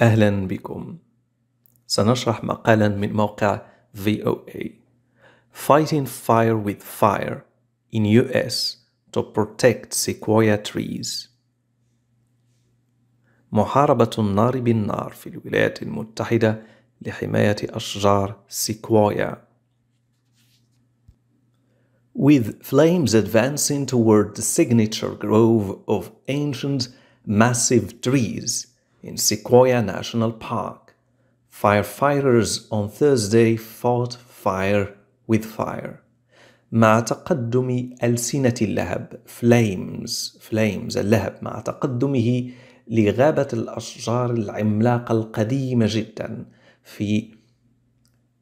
أهلا بكم سنشرح مقالا من موقع VOA Fighting Fire with Fire in US to Protect Sequoia Trees محاربة النار بالنار في الولايات المتحدة لحماية أشجار سيكوايا With flames advancing toward the signature grove of ancient massive trees in Sequoia National Park. Firefighters on Thursday fought fire with fire. مع تقدم ألسنة اللهب flames flames اللهب مع تقدمه لغابة الأشجار العملاقة القديمة جدا في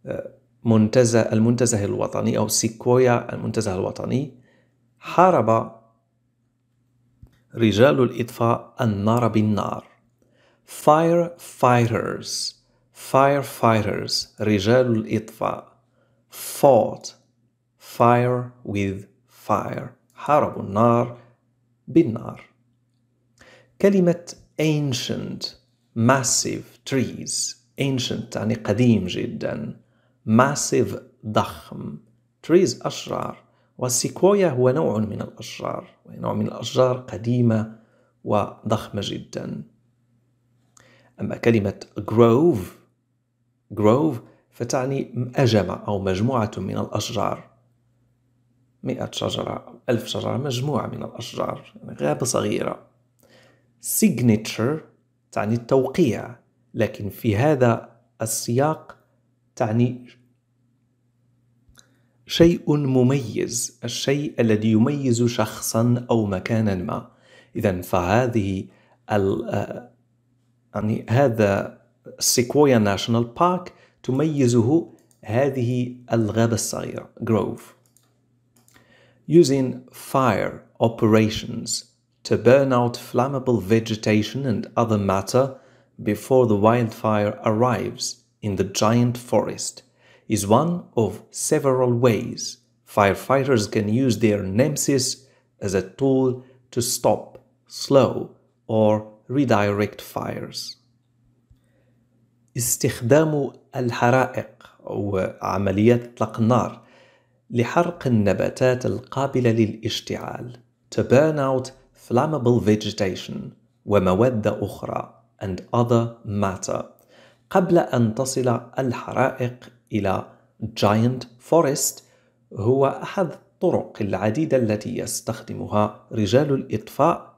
آه، منتزه المنتزه الوطني أو سيكويا المنتزه الوطني حارب رجال الإطفاء النار بالنار firefighters firefighters رجال الإطفاء fought fire with fire حاربوا النار بالنار كلمة ancient massive trees ancient يعني قديم جدا massive ضخم trees أشجار والسيكويا هو نوع من الأشجار يعني نوع من الأشجار قديمة وضخمة جداً أما كلمة grove grove فتعني أجمع أو مجموعة من الأشجار مئة شجرة ألف شجرة مجموعة من الأشجار يعني غابة صغيرة signature تعني التوقيع لكن في هذا السياق تعني شيء مميز الشيء الذي يميز شخصا أو مكانا ما إذا فهذه يعني هذا to ناشونال بارك تميزه هذه الغابة الصغيرة grove using fire operations to burn out flammable vegetation and other matter before the wildfire arrives in the giant forest is one of several ways firefighters can use their nemesis as a tool to stop, slow, or redirect fires استخدام الحرائق أو عمليات إطلاق النار لحرق النباتات القابلة للاشتعال to burn out flammable vegetation ومواد أخرى and other matter قبل أن تصل الحرائق إلى giant forest هو أحد الطرق العديدة التي يستخدمها رجال الإطفاء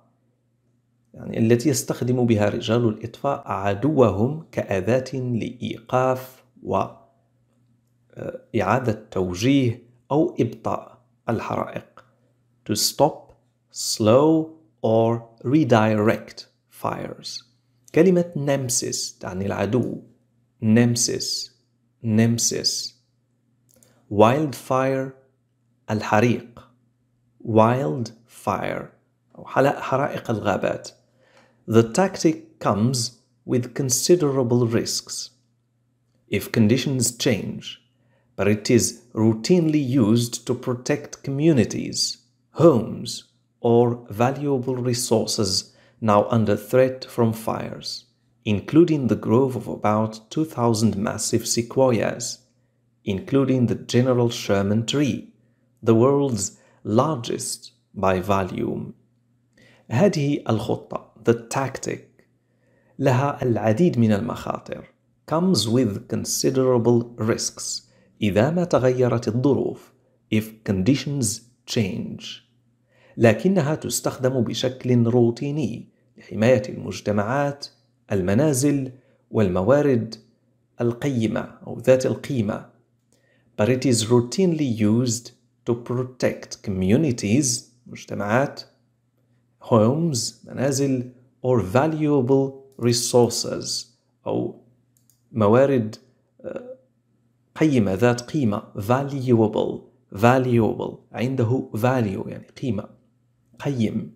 يعني التي يستخدم بها رجال الإطفاء عدوهم كأداة لإيقاف وإعادة آه، توجيه أو إبطاء الحرائق to stop, slow or redirect fires كلمة نمسيس تعني العدو نمسيس nemesis wildfire الحريق wildfire أو حرائق الغابات the tactic comes with considerable risks if conditions change, but it is routinely used to protect communities, homes, or valuable resources now under threat from fires, including the grove of about 2,000 massive sequoias, including the General Sherman tree, the world's largest by volume. al الخطة The tactic لها العديد من المخاطر comes with considerable risks إذا ما تغيرت الظروف if conditions change لكنها تستخدم بشكل روتيني لحماية المجتمعات المنازل والموارد القيمة أو ذات القيمة but it is routinely used to protect communities مجتمعات homes منازل or valuable resources أو موارد قيمة ذات قيمة valuable valuable عنده value يعني قيمة قيم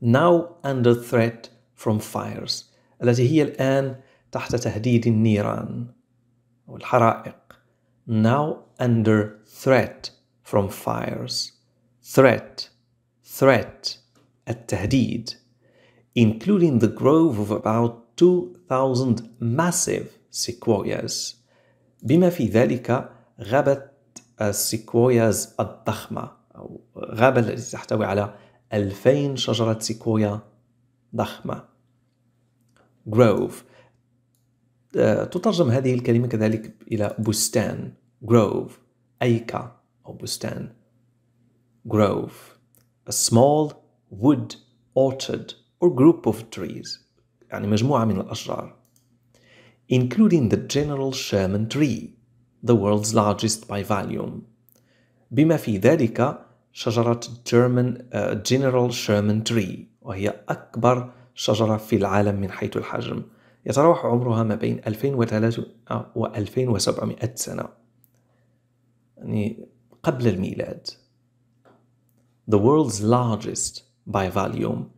now under threat from fires التي هي الآن تحت تهديد النيران أو الحرائق now under threat from fires threat threat التهديد including the grove of about 2,000 massive sequoias بما في ذلك غابة السيكوياز الضخمة أو غابة التي تحتوي على 2000 شجرة سيكويا ضخمة grove آه، تترجم هذه الكلمة كذلك إلى بستان grove أيكا أو بستان grove a small wood orchard or group of trees يعني مجموعة من الأشجار including the general Sherman tree the world's largest by volume بما في ذلك شجرة German, uh, General Sherman Tree وهي أكبر شجرة في العالم من حيث الحجم يتراوح عمرها ما بين 2003 و 2700 سنة يعني قبل الميلاد The world's largest by volume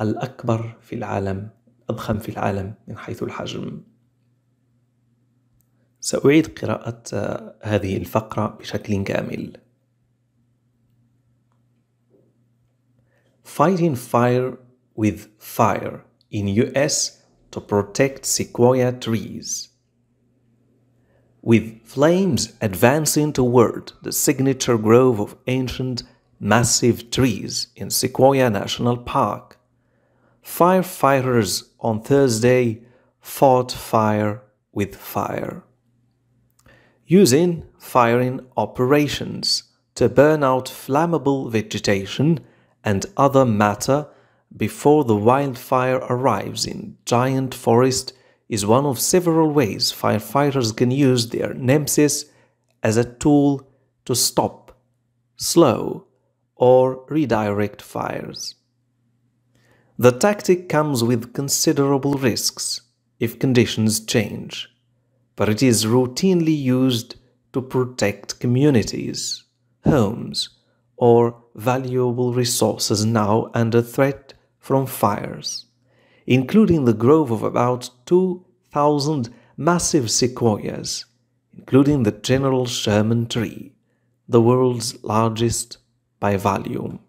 الأكبر في العالم الأضخم في العالم من حيث الحجم سأعيد قراءة هذه الفقرة بشكل كامل Fighting fire with fire in US to protect sequoia trees with flames advancing toward the signature grove of ancient massive trees in Sequoia National Park. Firefighters on Thursday fought fire with fire. Using firing operations to burn out flammable vegetation and other matter before the wildfire arrives in giant forest is one of several ways firefighters can use their nemesis as a tool to stop, slow, or redirect fires. The tactic comes with considerable risks if conditions change, but it is routinely used to protect communities, homes, or valuable resources now under threat from fires, including the grove of about 2,000 massive sequoias, including the General Sherman tree, the world's largest by volume.